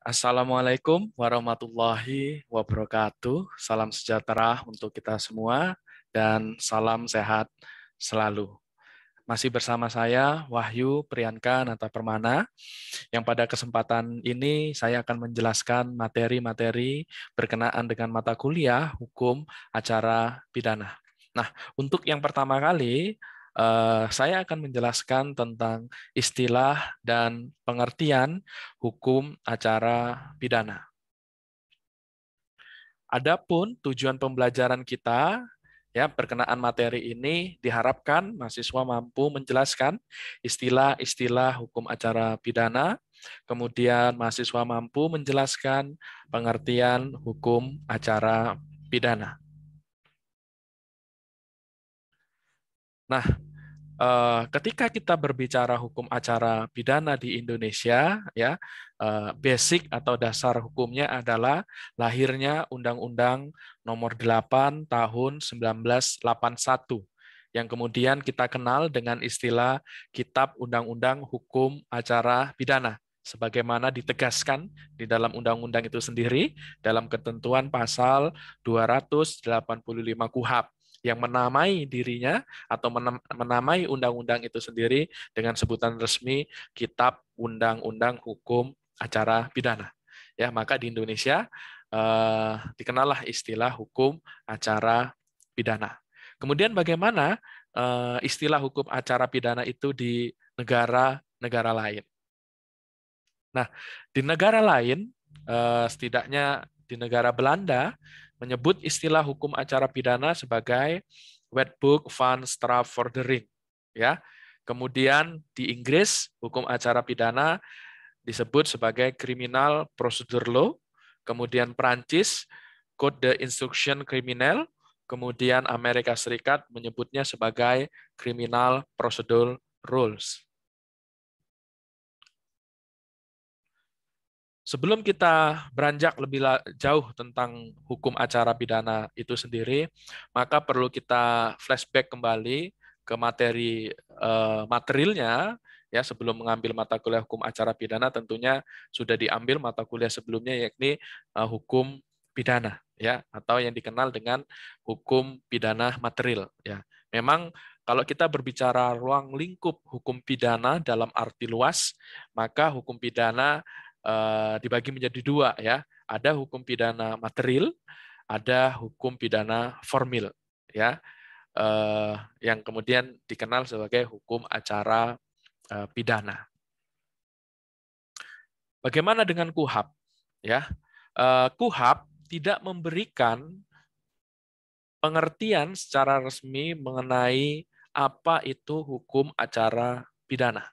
Assalamualaikum warahmatullahi wabarakatuh. Salam sejahtera untuk kita semua dan salam sehat selalu. Masih bersama saya Wahyu Priyanka Nata Permana yang pada kesempatan ini saya akan menjelaskan materi-materi berkenaan dengan mata kuliah hukum acara pidana. Nah, untuk yang pertama kali Eh, saya akan menjelaskan tentang istilah dan pengertian hukum acara pidana. Adapun tujuan pembelajaran kita ya perkenaan materi ini diharapkan mahasiswa mampu menjelaskan istilah-istilah hukum acara pidana, kemudian mahasiswa mampu menjelaskan pengertian hukum acara pidana. Nah, eh, ketika kita berbicara hukum acara pidana di Indonesia, ya eh, basic atau dasar hukumnya adalah lahirnya Undang-Undang Nomor 8 Tahun 1981 yang kemudian kita kenal dengan istilah Kitab Undang-Undang Hukum Acara Pidana sebagaimana ditegaskan di dalam undang-undang itu sendiri dalam ketentuan pasal 285 KUHAP yang menamai dirinya atau menamai undang-undang itu sendiri dengan sebutan resmi Kitab Undang-Undang Hukum Acara Pidana. Ya, maka di Indonesia eh, dikenallah istilah hukum acara pidana. Kemudian bagaimana eh, istilah hukum acara pidana itu di negara-negara lain? Nah, di negara lain, eh, setidaknya di negara Belanda, menyebut istilah hukum acara pidana sebagai Wet Book Van Straffordering. Ya. Kemudian di Inggris, hukum acara pidana disebut sebagai criminal procedure law. Kemudian Perancis, Code de Instruction Criminal. Kemudian Amerika Serikat menyebutnya sebagai criminal procedure rules. Sebelum kita beranjak lebih jauh tentang hukum acara pidana itu sendiri, maka perlu kita flashback kembali ke materi eh, materialnya ya sebelum mengambil mata kuliah hukum acara pidana tentunya sudah diambil mata kuliah sebelumnya yakni eh, hukum pidana ya atau yang dikenal dengan hukum pidana material ya. Memang kalau kita berbicara ruang lingkup hukum pidana dalam arti luas, maka hukum pidana Eh, dibagi menjadi dua ya. Ada hukum pidana material, ada hukum pidana formil ya. Eh, yang kemudian dikenal sebagai hukum acara eh, pidana. Bagaimana dengan KUHAP? Ya, KUHAP tidak memberikan pengertian secara resmi mengenai apa itu hukum acara pidana.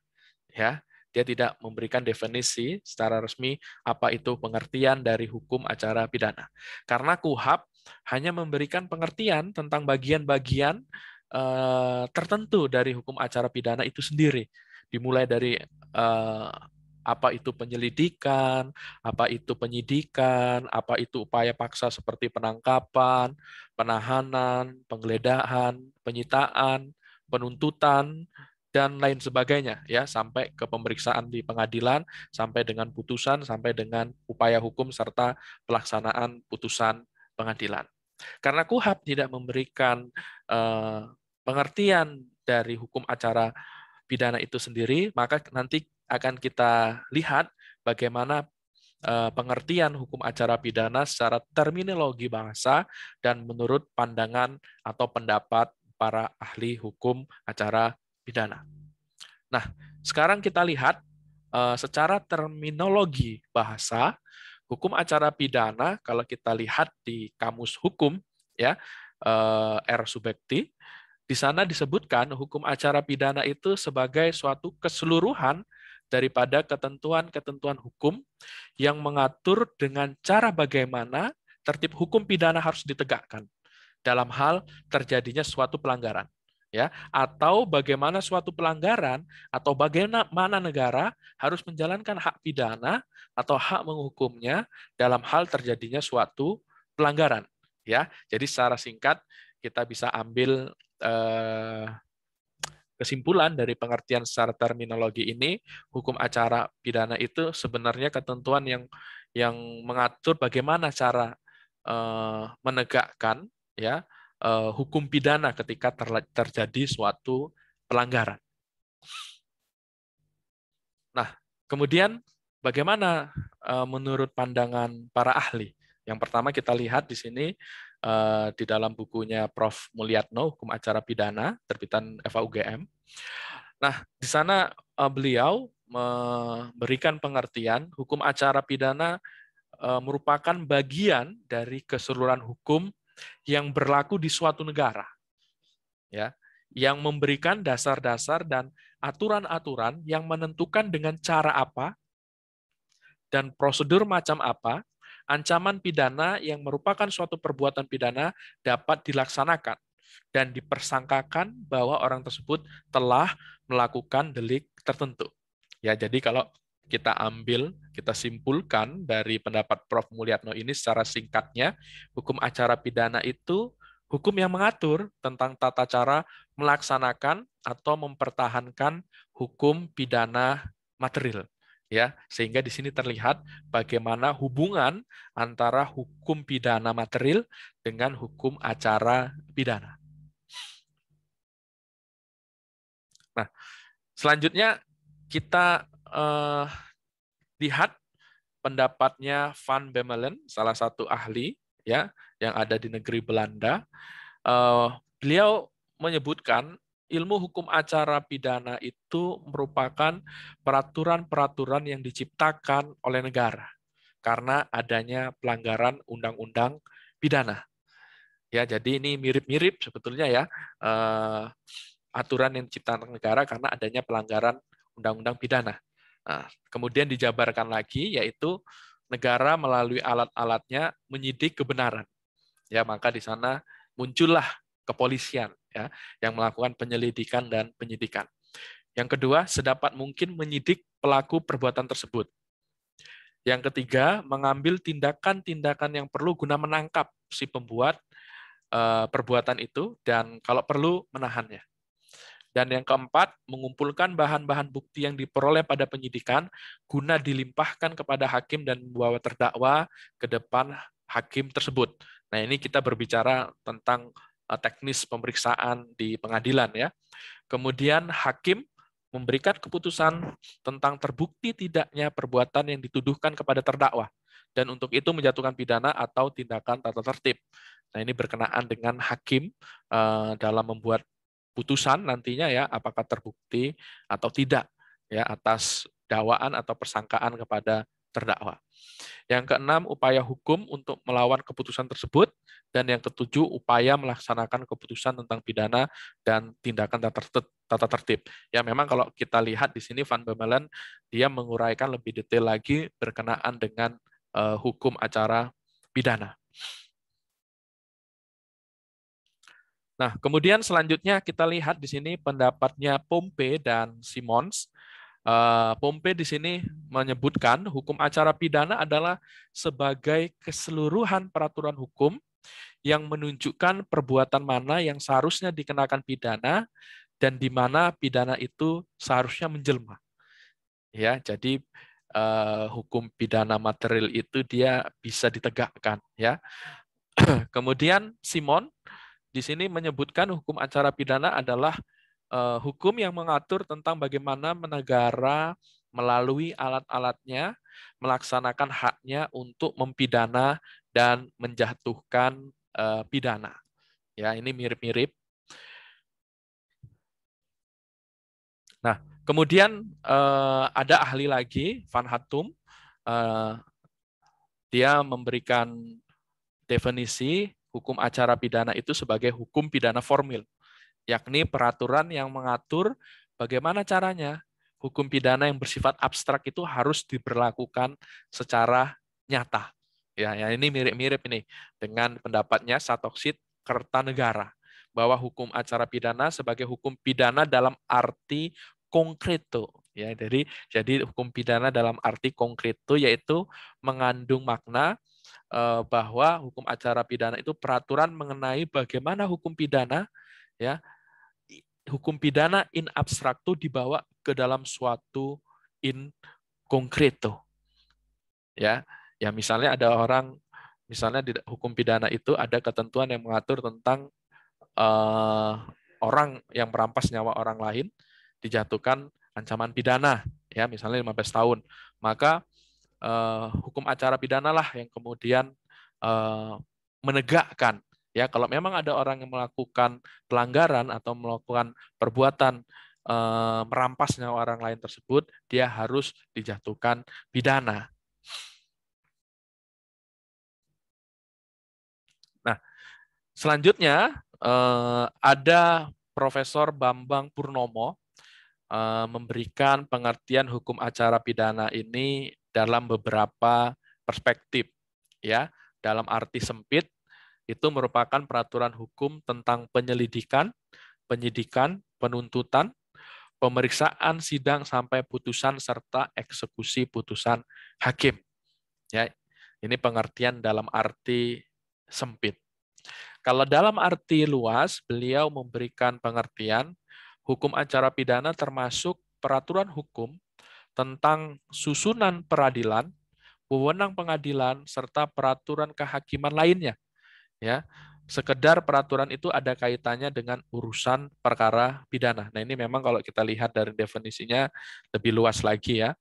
Ya, dia tidak memberikan definisi secara resmi apa itu pengertian dari hukum acara pidana. Karena KUHAP hanya memberikan pengertian tentang bagian-bagian eh, tertentu dari hukum acara pidana itu sendiri. Dimulai dari eh, apa itu penyelidikan, apa itu penyidikan, apa itu upaya paksa seperti penangkapan, penahanan, penggeledahan, penyitaan, penuntutan, dan lain sebagainya ya sampai ke pemeriksaan di pengadilan sampai dengan putusan sampai dengan upaya hukum serta pelaksanaan putusan pengadilan. Karena KUHAP tidak memberikan eh, pengertian dari hukum acara pidana itu sendiri, maka nanti akan kita lihat bagaimana eh, pengertian hukum acara pidana secara terminologi bahasa dan menurut pandangan atau pendapat para ahli hukum acara pidana. Nah, sekarang kita lihat eh, secara terminologi bahasa hukum acara pidana kalau kita lihat di kamus hukum ya eh, R subekti di sana disebutkan hukum acara pidana itu sebagai suatu keseluruhan daripada ketentuan-ketentuan hukum yang mengatur dengan cara bagaimana tertib hukum pidana harus ditegakkan dalam hal terjadinya suatu pelanggaran ya atau bagaimana suatu pelanggaran atau bagaimana negara harus menjalankan hak pidana atau hak menghukumnya dalam hal terjadinya suatu pelanggaran ya jadi secara singkat kita bisa ambil eh, kesimpulan dari pengertian secara terminologi ini hukum acara pidana itu sebenarnya ketentuan yang yang mengatur bagaimana cara eh, menegakkan ya Eh, hukum pidana ketika terjadi suatu pelanggaran. Nah, kemudian bagaimana eh, menurut pandangan para ahli? Yang pertama kita lihat di sini eh, di dalam bukunya Prof. Mulyatno, Hukum Acara Pidana, terbitan FAUGM. Nah, di sana beliau memberikan pengertian hukum acara pidana merupakan bagian dari keseluruhan hukum yang berlaku di suatu negara. Ya, yang memberikan dasar-dasar dan aturan-aturan yang menentukan dengan cara apa dan prosedur macam apa ancaman pidana yang merupakan suatu perbuatan pidana dapat dilaksanakan dan dipersangkakan bahwa orang tersebut telah melakukan delik tertentu. Ya, jadi kalau kita ambil, kita simpulkan dari pendapat Prof. Mulyatno ini secara singkatnya, hukum acara pidana itu hukum yang mengatur tentang tata cara melaksanakan atau mempertahankan hukum pidana material ya sehingga di sini terlihat bagaimana hubungan antara hukum pidana material dengan hukum acara pidana. Nah, selanjutnya kita uh, lihat pendapatnya Van Bemelen salah satu ahli ya yang ada di negeri Belanda. Uh, beliau menyebutkan ilmu hukum acara pidana itu merupakan peraturan-peraturan yang diciptakan oleh negara karena adanya pelanggaran undang-undang pidana. Ya, jadi ini mirip-mirip sebetulnya ya uh, aturan yang diciptakan negara karena adanya pelanggaran undang-undang pidana. Nah, kemudian dijabarkan lagi yaitu negara melalui alat-alatnya menyidik kebenaran. Ya, maka di sana muncullah kepolisian ya yang melakukan penyelidikan dan penyidikan. Yang kedua, sedapat mungkin menyidik pelaku perbuatan tersebut. Yang ketiga, mengambil tindakan-tindakan yang perlu guna menangkap si pembuat eh, perbuatan itu dan kalau perlu menahannya. Dan yang keempat, mengumpulkan bahan-bahan bukti yang diperoleh pada penyidikan guna dilimpahkan kepada hakim dan membawa terdakwa ke depan hakim tersebut. Nah, ini kita berbicara tentang eh, teknis pemeriksaan di pengadilan ya. Kemudian hakim memberikan keputusan tentang terbukti tidaknya perbuatan yang dituduhkan kepada terdakwa dan untuk itu menjatuhkan pidana atau tindakan tata tertib. Nah, ini berkenaan dengan hakim eh, dalam membuat putusan nantinya ya apakah terbukti atau tidak ya atas dakwaan atau persangkaan kepada terdakwa. Yang keenam upaya hukum untuk melawan keputusan tersebut dan yang ketujuh upaya melaksanakan keputusan tentang pidana dan tindakan tata tertib. Ya memang kalau kita lihat di sini Van Bemelen dia menguraikan lebih detail lagi berkenaan dengan uh, hukum acara pidana. Nah, kemudian selanjutnya kita lihat di sini pendapatnya Pompe dan Simons. Eh, Pompe di sini menyebutkan hukum acara pidana adalah sebagai keseluruhan peraturan hukum yang menunjukkan perbuatan mana yang seharusnya dikenakan pidana dan di mana pidana itu seharusnya menjelma. Ya, jadi eh, hukum pidana material itu dia bisa ditegakkan ya. Kemudian Simon di sini menyebutkan hukum acara pidana adalah eh, hukum yang mengatur tentang bagaimana negara melalui alat-alatnya melaksanakan haknya untuk mempidana dan menjatuhkan eh, pidana. Ya, ini mirip-mirip. Nah, kemudian eh, ada ahli lagi, Van Hatum. dia memberikan definisi hukum acara pidana itu sebagai hukum pidana formil, yakni peraturan yang mengatur bagaimana caranya hukum pidana yang bersifat abstrak itu harus diberlakukan secara nyata. Ya, ya ini mirip-mirip ini dengan pendapatnya Satoksit Kertanegara bahwa hukum acara pidana sebagai hukum pidana dalam arti konkreto ya jadi jadi hukum pidana dalam arti konkreto yaitu mengandung makna Eh, bahwa hukum acara pidana itu peraturan mengenai bagaimana hukum pidana ya hukum pidana in abstracto dibawa ke dalam suatu in concreto. Ya, ya misalnya ada orang misalnya di hukum pidana itu ada ketentuan yang mengatur tentang uh, orang yang merampas nyawa orang lain dijatuhkan ancaman pidana ya misalnya 15 tahun. Maka Eh, hukum acara pidana lah yang kemudian eh, menegakkan ya kalau memang ada orang yang melakukan pelanggaran atau melakukan perbuatan merampasnya eh, merampas orang lain tersebut dia harus dijatuhkan pidana nah selanjutnya ada Profesor Bambang Purnomo memberikan pengertian hukum acara pidana ini dalam beberapa perspektif ya. Dalam arti sempit itu merupakan peraturan hukum tentang penyelidikan, penyidikan, penuntutan, pemeriksaan sidang sampai putusan serta eksekusi putusan hakim. Ya, ini pengertian dalam arti sempit. Kalau dalam arti luas, beliau memberikan pengertian hukum acara pidana termasuk peraturan hukum tentang susunan peradilan, wewenang pengadilan, serta peraturan kehakiman lainnya. Ya, sekedar peraturan itu ada kaitannya dengan urusan perkara pidana. Nah, ini memang kalau kita lihat dari definisinya lebih luas lagi ya.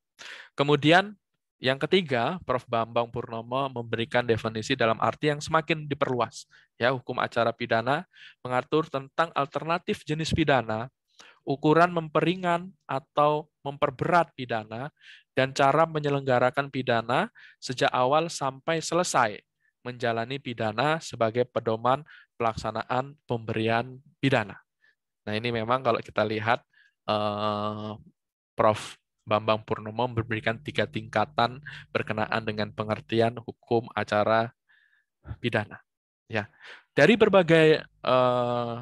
Kemudian yang ketiga, Prof. Bambang Purnomo memberikan definisi dalam arti yang semakin diperluas. Ya, hukum acara pidana mengatur tentang alternatif jenis pidana ukuran memperingan atau memperberat pidana, dan cara menyelenggarakan pidana sejak awal sampai selesai menjalani pidana sebagai pedoman pelaksanaan pemberian pidana. Nah ini memang kalau kita lihat eh, Prof. Bambang Purnomo memberikan tiga tingkatan berkenaan dengan pengertian hukum acara pidana. Ya, dari berbagai eh,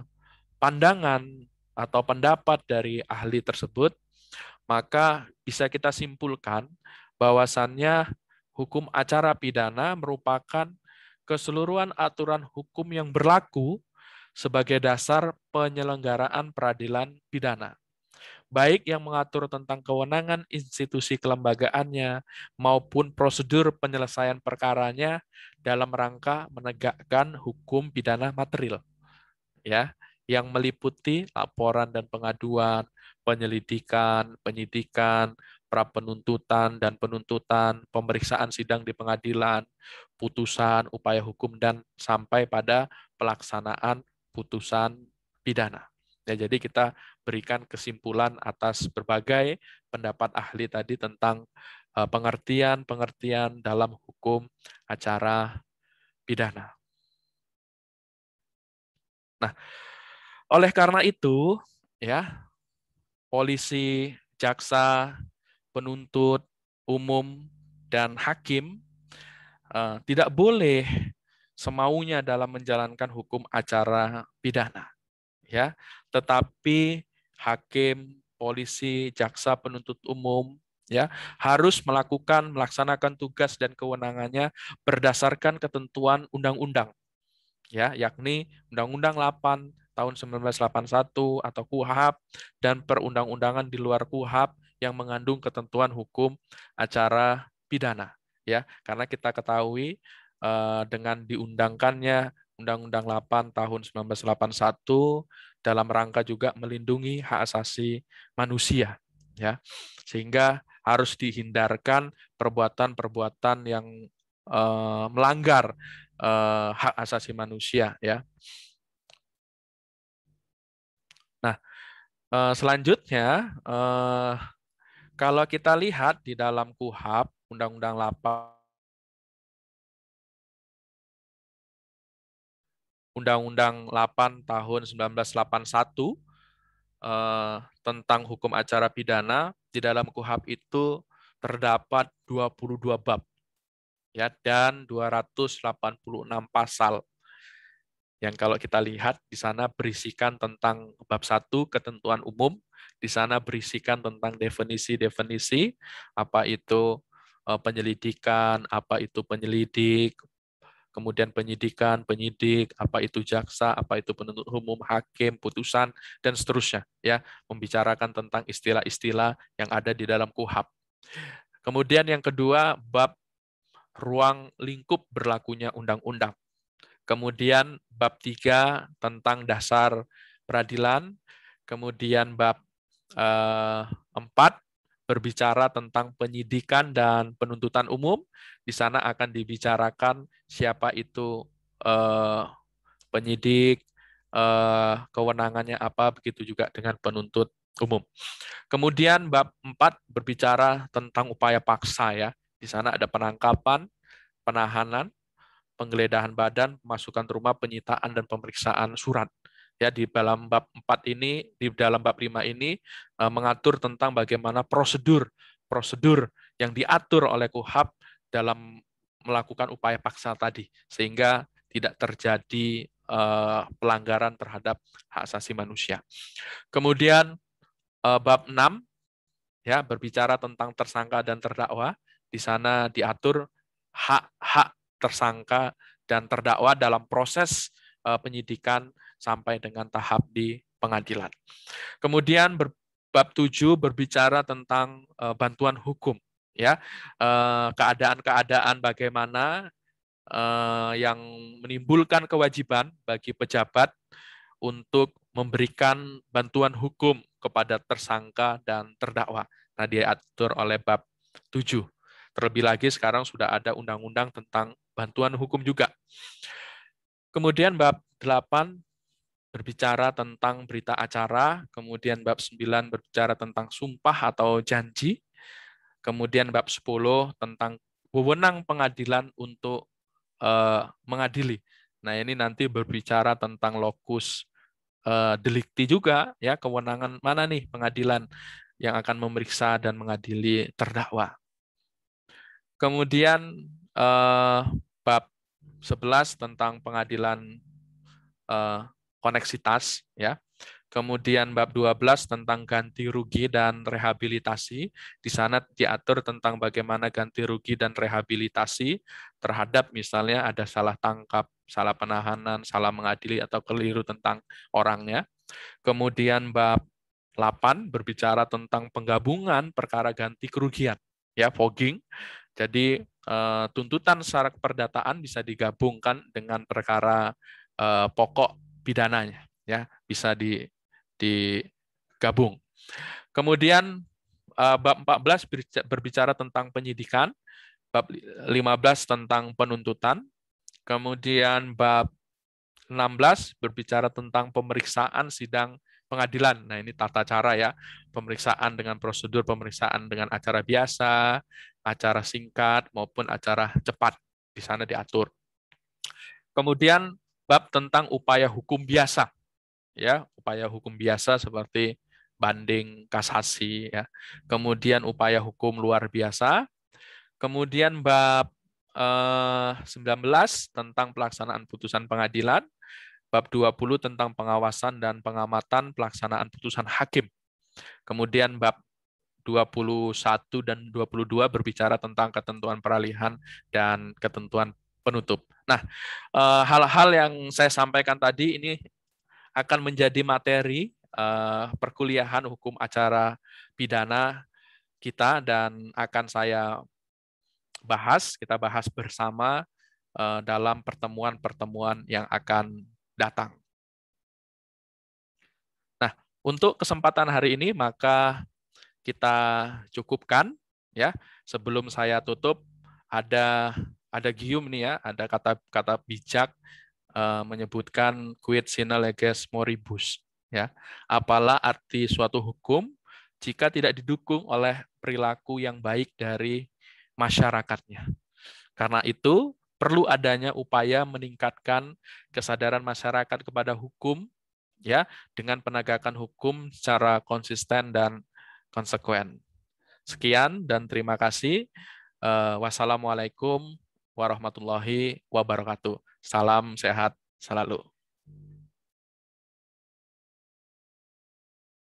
pandangan atau pendapat dari ahli tersebut, maka bisa kita simpulkan bahwasannya hukum acara pidana merupakan keseluruhan aturan hukum yang berlaku sebagai dasar penyelenggaraan peradilan pidana, baik yang mengatur tentang kewenangan institusi kelembagaannya maupun prosedur penyelesaian perkaranya dalam rangka menegakkan hukum pidana material. Ya, yang meliputi laporan dan pengaduan, penyelidikan, penyidikan, prapenuntutan dan penuntutan, pemeriksaan sidang di pengadilan, putusan, upaya hukum dan sampai pada pelaksanaan putusan pidana. Ya, jadi kita berikan kesimpulan atas berbagai pendapat ahli tadi tentang e, pengertian-pengertian dalam hukum acara pidana. Nah, oleh karena itu, ya, polisi, jaksa, penuntut umum dan hakim uh, tidak boleh semaunya dalam menjalankan hukum acara pidana, ya. Tetapi hakim, polisi, jaksa, penuntut umum ya harus melakukan melaksanakan tugas dan kewenangannya berdasarkan ketentuan undang-undang ya yakni Undang-Undang 8 tahun 1981 atau KUHAP dan perundang-undangan di luar KUHAP yang mengandung ketentuan hukum acara pidana ya karena kita ketahui eh, dengan diundangkannya Undang-Undang 8 tahun 1981 dalam rangka juga melindungi hak asasi manusia ya sehingga harus dihindarkan perbuatan-perbuatan yang eh, melanggar eh, hak asasi manusia ya Nah, eh, selanjutnya eh, kalau kita lihat di dalam KUHAP Undang-Undang 8 Undang-Undang 8 tahun 1981 eh, tentang hukum acara pidana di dalam KUHAP itu terdapat 22 bab ya dan 286 pasal yang kalau kita lihat di sana berisikan tentang bab satu ketentuan umum, di sana berisikan tentang definisi-definisi, apa itu eh, penyelidikan, apa itu penyelidik, kemudian penyidikan, penyidik, apa itu jaksa, apa itu penuntut umum, hakim, putusan, dan seterusnya. ya Membicarakan tentang istilah-istilah yang ada di dalam Kuhap Kemudian yang kedua, bab ruang lingkup berlakunya undang-undang. Kemudian bab 3 tentang dasar peradilan, kemudian bab eh, 4 berbicara tentang penyidikan dan penuntutan umum. Di sana akan dibicarakan siapa itu eh, penyidik, eh, kewenangannya apa, begitu juga dengan penuntut umum. Kemudian bab 4 berbicara tentang upaya paksa ya. Di sana ada penangkapan, penahanan, penggeledahan badan, pemasukan rumah, penyitaan dan pemeriksaan surat. Ya di dalam bab 4 ini, di dalam bab 5 ini eh, mengatur tentang bagaimana prosedur prosedur yang diatur oleh KUHAP dalam melakukan upaya paksa tadi sehingga tidak terjadi eh, pelanggaran terhadap hak asasi manusia. Kemudian eh, bab 6 ya berbicara tentang tersangka dan terdakwa di sana diatur hak-hak tersangka dan terdakwa dalam proses eh, penyidikan sampai dengan tahap di pengadilan. Kemudian bab 7 berbicara tentang eh, bantuan hukum ya. Eh, keadaan-keadaan bagaimana yang menimbulkan kewajiban bagi pejabat untuk memberikan bantuan hukum kepada tersangka dan terdakwa. Nah, diatur oleh bab 7. Terlebih lagi sekarang sudah ada undang-undang tentang bantuan hukum juga. Kemudian bab 8 berbicara tentang berita acara, kemudian bab 9 berbicara tentang sumpah atau janji, kemudian bab 10 tentang wewenang pengadilan untuk uh, mengadili. Nah, ini nanti berbicara tentang lokus uh, delikti juga ya, kewenangan mana nih pengadilan yang akan memeriksa dan mengadili terdakwa. Kemudian uh, bab 11 tentang pengadilan uh, eh, koneksitas ya. Kemudian bab 12 tentang ganti rugi dan rehabilitasi. Di sana diatur tentang bagaimana ganti rugi dan rehabilitasi terhadap misalnya ada salah tangkap, salah penahanan, salah mengadili atau keliru tentang orangnya. Kemudian bab 8 berbicara tentang penggabungan perkara ganti kerugian, ya fogging. Jadi uh, tuntutan secara perdataan bisa digabungkan dengan perkara uh, pokok pidananya, ya bisa digabung. Kemudian uh, bab 14 berbicara tentang penyidikan, bab 15 tentang penuntutan, kemudian bab 16 berbicara tentang pemeriksaan sidang pengadilan. Nah, ini tata cara ya, pemeriksaan dengan prosedur pemeriksaan dengan acara biasa, acara singkat maupun acara cepat di sana diatur. Kemudian bab tentang upaya hukum biasa. Ya, upaya hukum biasa seperti banding, kasasi ya. Kemudian upaya hukum luar biasa. Kemudian bab eh, 19 tentang pelaksanaan putusan pengadilan. Bab 20 tentang pengawasan dan pengamatan pelaksanaan putusan hakim. Kemudian bab 21 dan 22 berbicara tentang ketentuan peralihan dan ketentuan penutup. Nah, eh, hal-hal yang saya sampaikan tadi ini akan menjadi materi eh, perkuliahan hukum acara pidana kita dan akan saya bahas, kita bahas bersama eh, dalam pertemuan-pertemuan yang akan datang. Nah, untuk kesempatan hari ini maka kita cukupkan ya. Sebelum saya tutup ada ada Gium nih ya, ada kata-kata bijak uh, menyebutkan quid sine leges moribus ya. Apalah arti suatu hukum jika tidak didukung oleh perilaku yang baik dari masyarakatnya. Karena itu perlu adanya upaya meningkatkan kesadaran masyarakat kepada hukum ya dengan penegakan hukum secara konsisten dan konsekuen. Sekian dan terima kasih. Uh, wassalamualaikum warahmatullahi wabarakatuh. Salam sehat selalu.